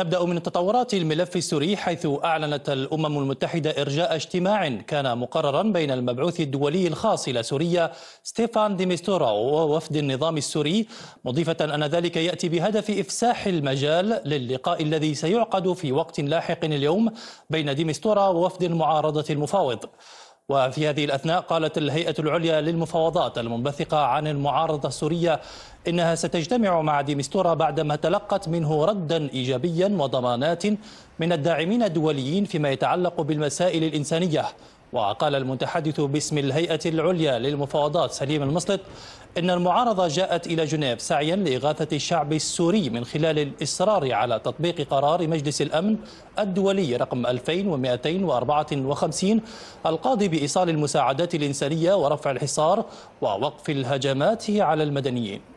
نبدأ من تطورات الملف السوري حيث أعلنت الأمم المتحدة إرجاء اجتماع كان مقررا بين المبعوث الدولي الخاص إلى سوريا ستيفان ديميستورا ووفد النظام السوري مضيفة أن ذلك يأتي بهدف إفساح المجال للقاء الذي سيعقد في وقت لاحق اليوم بين ديميستورا ووفد المعارضة المفاوض وفي هذه الأثناء قالت الهيئة العليا للمفاوضات المنبثقة عن المعارضة السورية إنها ستجتمع مع ديمستورا بعدما تلقت منه ردا إيجابيا وضمانات من الداعمين الدوليين فيما يتعلق بالمسائل الإنسانية وقال المتحدث باسم الهيئة العليا للمفاوضات سليم المسلط إن المعارضة جاءت إلى جنيف سعيا لإغاثة الشعب السوري من خلال الإصرار على تطبيق قرار مجلس الأمن الدولي رقم 2254 القاضي بإيصال المساعدات الإنسانية ورفع الحصار ووقف الهجمات على المدنيين